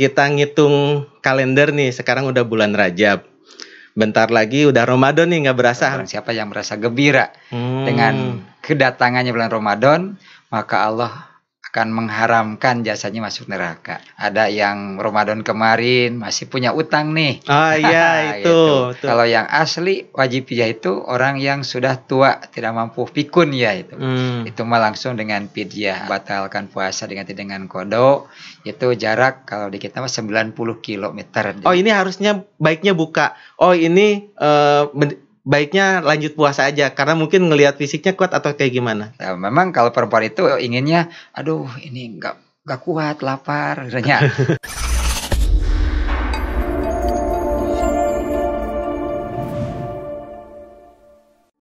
kita ngitung kalender nih, sekarang udah bulan Rajab. Bentar lagi udah Ramadan nih, nggak berasa. siapa yang merasa gembira hmm. dengan kedatangannya bulan Ramadan, maka Allah akan mengharamkan jasanya masuk neraka. Ada yang Ramadan kemarin masih punya utang nih. Ah iya gitu. itu. itu. Kalau yang asli wajib pijah ya itu orang yang sudah tua tidak mampu pikun ya itu. Hmm. Itu mah langsung dengan pijah batalkan puasa dengan dengan kodo itu jarak kalau di kita mah 90 km. Oh ini harusnya baiknya buka. Oh ini uh, baiknya lanjut puasa aja karena mungkin ngelihat fisiknya kuat atau kayak gimana? Ya, memang kalau perempuan itu inginnya, aduh ini nggak nggak kuat, lapar, misalnya.